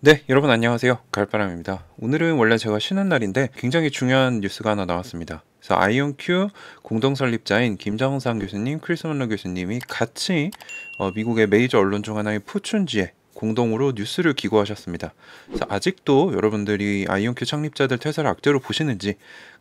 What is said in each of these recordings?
네, 여러분 안녕하세요. 갈바람입니다 오늘은 원래 제가 쉬는 날인데 굉장히 중요한 뉴스가 하나 나왔습니다. 그래서 아이온큐 공동 설립자인 김정상 교수님, 크리스먼러 교수님이 같이 어, 미국의 메이저 언론 중 하나인 푸춘지에 공동으로 뉴스를 기고하셨습니다. 그래서 아직도 여러분들이 아이온큐 창립자들 퇴사를 악재로 보시는지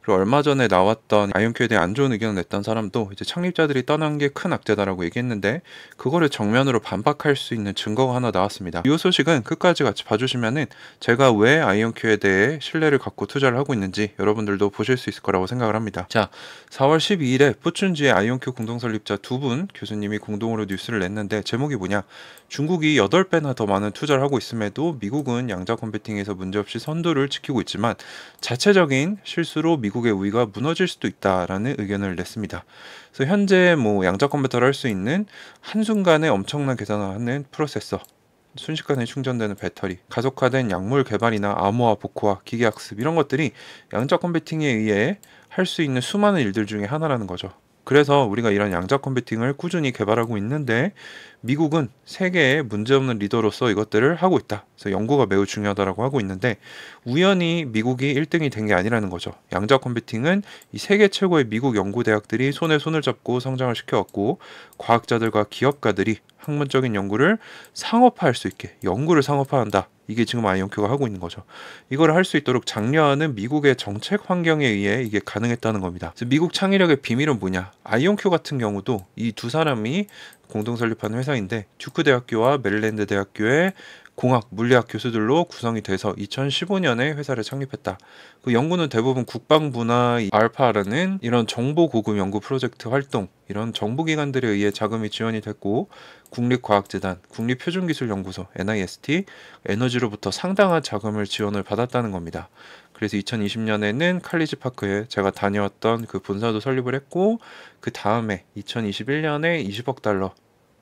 그리고 얼마 전에 나왔던 아이온큐에 대해 안 좋은 의견을 냈던 사람도 이제 창립자들이 떠난 게 큰 악재다라고 얘기했는데 그거를 정면으로 반박할 수 있는 증거가 하나 나왔습니다. 이 소식은 끝까지 같이 봐주시면은 제가 왜 아이온큐에 대해 신뢰를 갖고 투자를 하고 있는지 여러분들도 보실 수 있을 거라고 생각을 합니다. 자, 4월 12일에 뿌춘지의 아이온큐 공동 설립자 두 분 교수님이 공동으로 뉴스를 냈는데 제목이 뭐냐? 중국이 8배나 더 많은 투자를 하고 있음에도 미국은 양자 컴퓨팅에서 문제없이 선두를 지키고 있지만 자체적인 실수로 미국 미국의 우위가 무너질 수도 있다라는 의견을 냈습니다. 그래서 현재 뭐 양자 컴퓨터를 할 수 있는 한순간에 엄청난 계산 하는 프로세서 순식간에 충전되는 배터리, 가속화된 약물 개발이나 암호화, 복호화, 기계학습 이런 것들이 양자 컴퓨팅에 의해 할 수 있는 수많은 일들 중에 하나라는 거죠. 그래서 우리가 이런 양자 컴퓨팅을 꾸준히 개발하고 있는데 미국은 세계의 문제없는 리더로서 이것들을 하고 있다. 그래서 연구가 매우 중요하다라고 하고 있는데 우연히 미국이 1등이 된 게 아니라는 거죠. 양자 컴퓨팅은 이 세계 최고의 미국 연구 대학들이 손에 손을 잡고 성장을 시켜왔고 과학자들과 기업가들이 학문적인 연구를 상업화할 수 있게 연구를 상업화한다. 이게 지금 아이언큐가 하고 있는 거죠. 이걸 할 수 있도록 장려하는 미국의 정책 환경에 의해 이게 가능했다는 겁니다. 미국 창의력의 비밀은 뭐냐? 아이언큐 같은 경우도 이 두 사람이 공동 설립한 회사인데 듀크 대학교와 메릴랜드 대학교의 공학, 물리학 교수들로 구성이 돼서 2015년에 회사를 창립했다. 그 연구는 대부분 국방부나 알파라는 이런 정보 고급 연구 프로젝트 활동 이런 정부기관들에 의해 자금이 지원이 됐고 국립과학재단, 국립표준기술연구소, NIST, 에너지로부터 상당한 자금을 지원을 받았다는 겁니다. 그래서 2020년에는 칼리지 파크에 제가 다녀왔던 그 본사도 설립을 했고 그 다음에 2021년에 20억 달러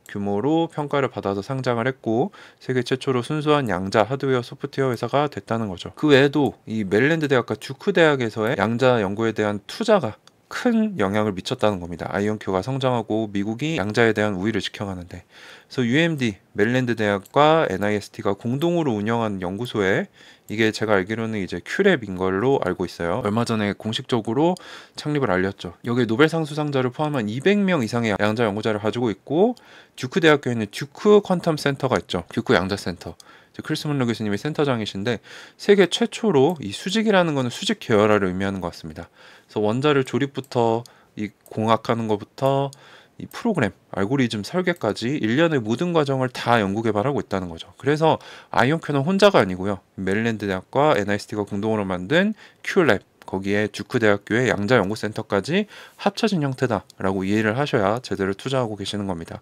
규모로 평가를 받아서 상장을 했고 세계 최초로 순수한 양자 하드웨어 소프트웨어 회사가 됐다는 거죠. 그 외에도 이 메릴랜드 대학과 주크 대학에서의 양자 연구에 대한 투자가 큰 영향을 미쳤다는 겁니다. 아이언큐가 성장하고 미국이 양자에 대한 우위를 지켜가는데 그래서 UMD 멜랜드 대학과 NIST가 공동으로 운영한 연구소에 이게 제가 알기로는 이제 큐랩인 e 걸로 알고 있어요. 얼마 전에 공식적으로 창립을 알렸죠. 여기에 노벨상 수상자를 포함한 200명 이상의 양자 연구자를 가지고 있고 듀크 대학교에 는 듀크 퀀텀 센터가 있죠. 듀크 양자 센터. 크리스 문러 교수님이 센터장이신데 세계 최초로 이 수직이라는 거는 수직 계열화를 의미하는 것 같습니다. 그래서 원자를 조립부터 이 공학하는 것부터 이 프로그램, 알고리즘 설계까지 일련의 모든 과정을 다 연구 개발하고 있다는 거죠. 그래서 아이온큐는 혼자가 아니고요. 메릴랜드 대학과 NIST가 공동으로 만든 큐랩 거기에 듀크 대학교의 양자 연구센터까지 합쳐진 형태다라고 이해를 하셔야 제대로 투자하고 계시는 겁니다.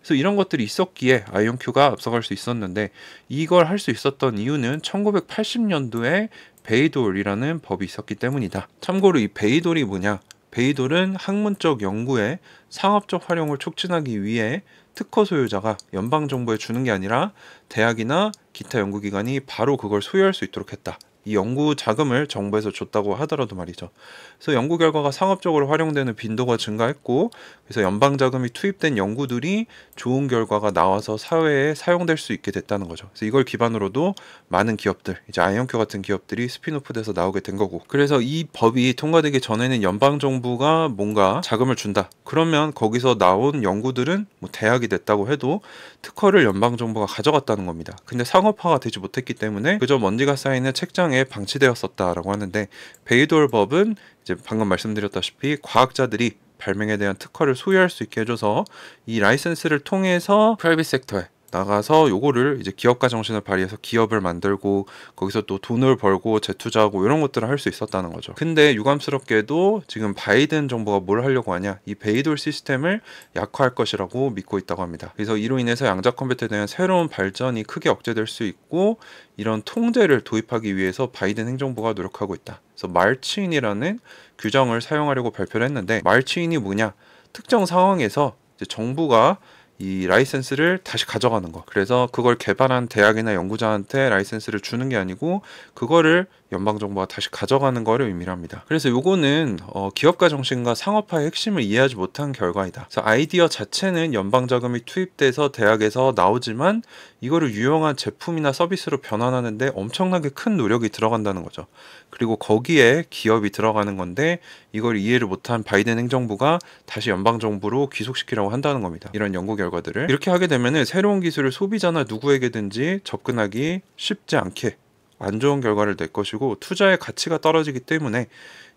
그래서 이런 것들이 있었기에 아이온큐가 앞서갈 수 있었는데 이걸 할 수 있었던 이유는 1980년도에 베이돌이라는 법이 있었기 때문이다. 참고로 이 베이돌이 뭐냐? 베이돌은 학문적 연구에 상업적 활용을 촉진하기 위해 특허 소유자가 연방 정부에 주는 게 아니라 대학이나 기타 연구기관이 바로 그걸 소유할 수 있도록 했다. 이 연구 자금을 정부에서 줬다고 하더라도 말이죠. 그래서 연구 결과가 상업적으로 활용되는 빈도가 증가했고, 그래서 연방 자금이 투입된 연구들이 좋은 결과가 나와서 사회에 사용될 수 있게 됐다는 거죠. 그래서 이걸 기반으로도 많은 기업들, 이제 아이언큐 같은 기업들이 스피노프돼서 나오게 된 거고. 그래서 이 법이 통과되기 전에는 연방 정부가 뭔가 자금을 준다. 그러면 거기서 나온 연구들은 뭐 대학이 됐다고 해도 특허를 연방 정부가 가져갔다는 겁니다. 근데 상업화가 되지 못했기 때문에 그저 먼지가 쌓이는 책장 서양에 방치되었었다라고 하는데 베이돌 법은 이제 방금 말씀드렸다시피 과학자들이 발명에 대한 특허를 소유할 수 있게 해줘서 이 라이센스를 통해서 프라이빗 섹터에 나가서 요거를 이제 기업가 정신을 발휘해서 기업을 만들고 거기서 또 돈을 벌고 재투자하고 이런 것들을 할 수 있었다는 거죠. 근데 유감스럽게도 지금 바이든 정부가 뭘 하려고 하냐 이 베이돌 시스템을 약화할 것이라고 믿고 있다고 합니다. 그래서 이로 인해서 양자 컴퓨터에 대한 새로운 발전이 크게 억제될 수 있고 이런 통제를 도입하기 위해서 바이든 행정부가 노력하고 있다. 그래서 말치인이라는 규정을 사용하려고 발표를 했는데 말치인이 뭐냐 특정 상황에서 정부가 이 라이센스를 다시 가져가는 거. 그래서 그걸 개발한 대학이나 연구자한테 라이센스를 주는 게 아니고 그거를 연방 정부가 다시 가져가는 거를 의미합니다. 그래서 요거는 어, 기업가 정신과 상업화의 핵심을 이해하지 못한 결과이다. 그래서 아이디어 자체는 연방 자금이 투입돼서 대학에서 나오지만 이거를 유용한 제품이나 서비스로 변환하는데 엄청나게 큰 노력이 들어간다는 거죠. 그리고 거기에 기업이 들어가는 건데 이걸 이해를 못한 바이든 행정부가 다시 연방 정부로 귀속시키려고 한다는 겁니다. 이런 연구 결과들을 이렇게 하게 되면 새로운 기술을 소비자나 누구에게든지 접근하기 쉽지 않게 안 좋은 결과를 낼 것이고 투자의 가치가 떨어지기 때문에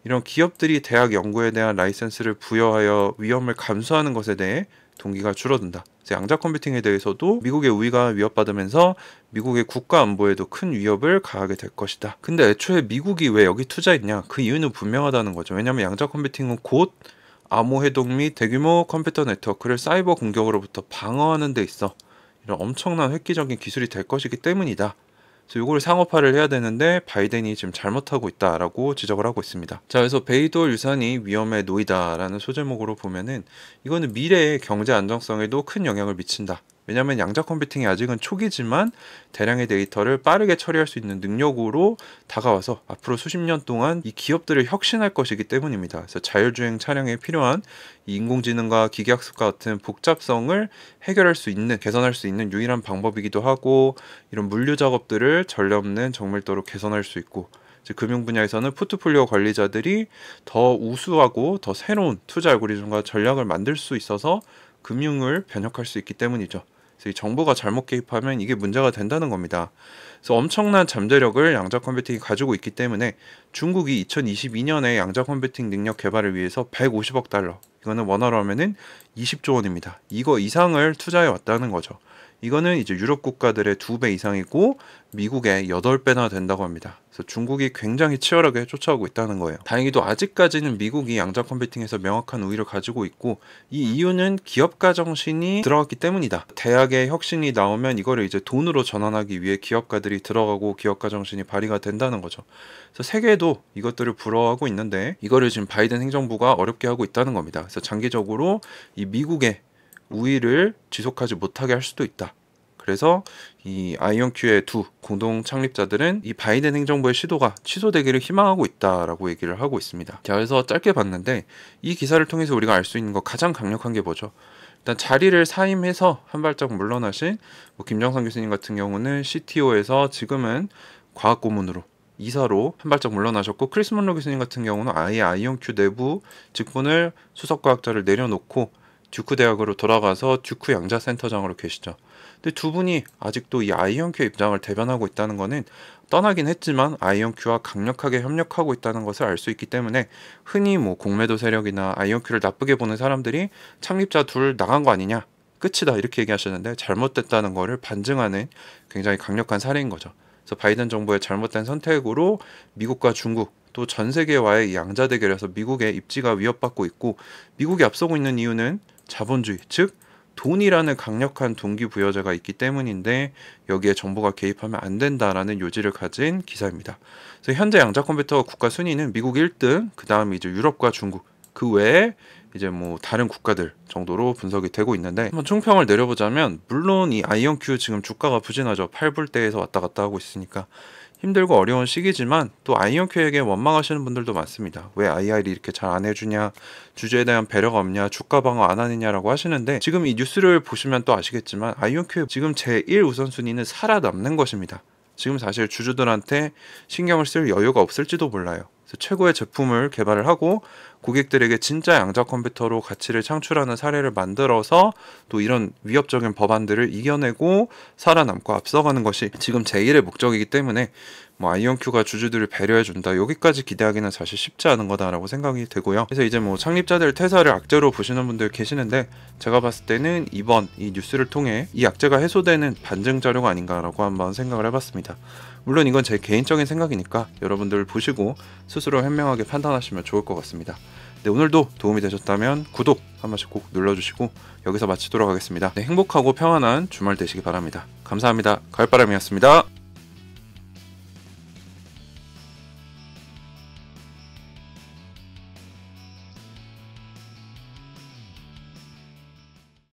이런 기업들이 대학 연구에 대한 라이센스를 부여하여 위험을 감수하는 것에 대해 동기가 줄어든다. 양자 컴퓨팅에 대해서도 미국의 우위가 위협받으면서 미국의 국가 안보에도 큰 위협을 가하게 될 것이다. 근데 애초에 미국이 왜 여기 투자했냐? 그 이유는 분명하다는 거죠. 왜냐하면 양자 컴퓨팅은 곧 암호 해독 및 대규모 컴퓨터 네트워크를 사이버 공격으로부터 방어하는 데 있어 이런 엄청난 획기적인 기술이 될 것이기 때문이다. 그래서 요걸 상업화를 해야 되는데 바이든이 지금 잘못하고 있다라고 지적을 하고 있습니다. 자, 그래서 베이돌 유산이 위험에 놓이다라는 소제목으로 보면은 이거는 미래의 경제 안정성에도 큰 영향을 미친다. 왜냐하면 양자 컴퓨팅이 아직은 초기지만 대량의 데이터를 빠르게 처리할 수 있는 능력으로 다가와서 앞으로 수십 년 동안 이 기업들을 혁신할 것이기 때문입니다. 그래서 자율주행 차량에 필요한 인공지능과 기계학습과 같은 복잡성을 해결할 수 있는 개선할 수 있는 유일한 방법이기도 하고 이런 물류 작업들을 전례없는 정밀도로 개선할 수 있고 금융 분야에서는 포트폴리오 관리자들이 더 우수하고 더 새로운 투자 알고리즘과 전략을 만들 수 있어서 금융을 변혁할 수 있기 때문이죠. 그래서 정부가 잘못 개입하면 이게 문제가 된다는 겁니다. 그래서 엄청난 잠재력을 양자 컴퓨팅이 가지고 있기 때문에 중국이 2022년에 양자 컴퓨팅 능력 개발을 위해서 150억 달러, 이거는 원화로 하면은 20조 원입니다. 이거 이상을 투자해 왔다는 거죠. 이거는 이제 유럽 국가들의 두 배 이상이고 미국의 여덟 배나 된다고 합니다. 그래서 중국이 굉장히 치열하게 쫓아오고 있다는 거예요. 다행히도 아직까지는 미국이 양자 컴퓨팅에서 명확한 우위를 가지고 있고 이 이유는 기업가 정신이 들어갔기 때문이다. 대학의 혁신이 나오면 이거를 이제 돈으로 전환하기 위해 기업가들이 들어가고 기업가 정신이 발휘가 된다는 거죠. 그래서 세계도 이것들을 부러워하고 있는데 이거를 지금 바이든 행정부가 어렵게 하고 있다는 겁니다. 그래서 장기적으로 이 미국의 우위를 지속하지 못하게 할 수도 있다. 그래서 이 아이언큐의 두 공동 창립자들은 이 바이든 행정부의 시도가 취소되기를 희망하고 있다라고 얘기를 하고 있습니다. 자, 그래서 짧게 봤는데 이 기사를 통해서 우리가 알 수 있는 거 가장 강력한 게 뭐죠? 일단 자리를 사임해서 한 발짝 물러나신 뭐 김정상 교수님 같은 경우는 CTO에서 지금은 과학 고문으로 이사로 한 발짝 물러나셨고 크리스 먼로 교수님 같은 경우는 아예 아이언큐 내부 직분을 수석 과학자를 내려놓고 듀크 대학으로 돌아가서 듀크 양자 센터장으로 계시죠. 근데 두 분이 아직도 이 아이언큐의 입장을 대변하고 있다는 것은 떠나긴 했지만 아이언큐와 강력하게 협력하고 있다는 것을 알 수 있기 때문에 흔히 뭐 공매도 세력이나 아이언큐를 나쁘게 보는 사람들이 창립자 둘 나간 거 아니냐 끝이다 이렇게 얘기하셨는데 잘못됐다는 거를 반증하는 굉장히 강력한 사례인 거죠. 그래서 바이든 정부의 잘못된 선택으로 미국과 중국 또 전 세계와의 양자 대결에서 미국의 입지가 위협받고 있고 미국이 앞서고 있는 이유는 자본주의, 즉 돈이라는 강력한 동기부여자가 있기 때문인데 여기에 정부가 개입하면 안 된다라는 요지를 가진 기사입니다. 그래서 현재 양자 컴퓨터 국가 순위는 미국 1등, 그 다음 이제 유럽과 중국, 그 외에 이제 뭐 다른 국가들 정도로 분석이 되고 있는데 한번 총평을 내려보자면 물론 이 아이언큐 지금 주가가 부진하죠. 8불대에서 왔다 갔다 하고 있으니까 힘들고 어려운 시기지만 또 아이언 큐에게 원망하시는 분들도 많습니다. 왜 IR이 이렇게 잘 안 해주냐, 주제에 대한 배려가 없냐, 주가 방어 안 하느냐라고 하시는데 지금 이 뉴스를 보시면 또 아시겠지만 아이언 큐 지금 제1 우선순위는 살아남는 것입니다. 지금 사실 주주들한테 신경을 쓸 여유가 없을지도 몰라요. 최고의 제품을 개발을 하고 고객들에게 진짜 양자 컴퓨터로 가치를 창출하는 사례를 만들어서 또 이런 위협적인 법안들을 이겨내고 살아남고 앞서가는 것이 지금 제일의 목적이기 때문에 뭐 아이언큐가 주주들을 배려해 준다 여기까지 기대하기는 사실 쉽지 않은 거다라고 생각이 되고요. 그래서 이제 뭐 창립자들 퇴사를 악재로 보시는 분들 계시는데 제가 봤을 때는 이번 이 뉴스를 통해 이 악재가 해소되는 반증 자료가 아닌가라고 한번 생각을 해봤습니다. 물론 이건 제 개인적인 생각이니까 여러분들 보시고 스스로 현명하게 판단하시면 좋을 것 같습니다. 네, 오늘도 도움이 되셨다면 구독 한 번씩 꼭 눌러주시고 여기서 마치도록 하겠습니다. 네, 행복하고 평안한 주말 되시기 바랍니다. 감사합니다. 가을바람이었습니다.